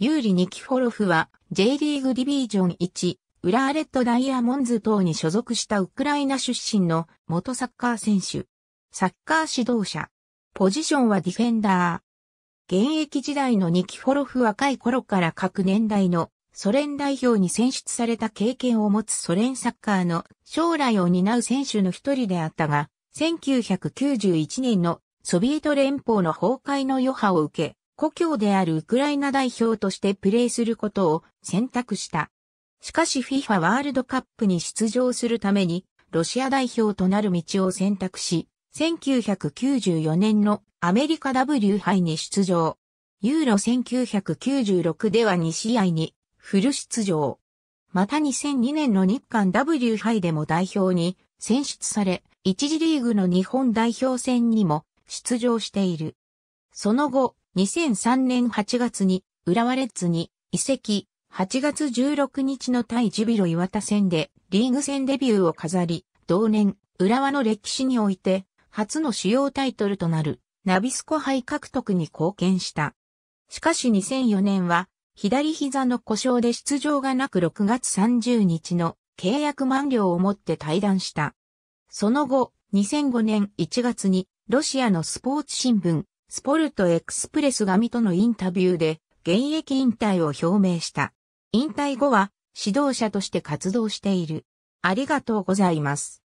ユーリ・ニキフォロフは J リーグディビジョン1、ラーレットダイヤモンズ等に所属したウクライナ出身の元サッカー選手。サッカー指導者。ポジションはディフェンダー。現役時代のニキフォロフ若い頃から各年代のソ連代表に選出された経験を持つソ連サッカーの将来を担う選手の一人であったが、1991年のソビエト連邦の崩壊の余波を受け、故郷であるウクライナ代表としてプレーすることを選択した。しかし FIFA ワールドカップに出場するために、ロシア代表となる道を選択し、1994年のアメリカ W 杯に出場。ユーロ1996では2試合にフル出場。また2002年の日韓 W 杯でも代表に選出され、一次リーグの日本代表戦にも出場している。その後、2003年8月に浦和レッズに移籍、8月16日の対ジュビロ岩田戦でリーグ戦デビューを飾り、同年、浦和の歴史において初の主要タイトルとなるナビスコ杯獲得に貢献した。しかし2004年は左膝の故障で出場がなく6月30日の契約満了をもって退団した。その後、2005年1月にロシアのスポーツ新聞、スポルトエクスプレス紙とのインタビューで現役引退を表明した。引退後は指導者として活動している。ありがとうございます。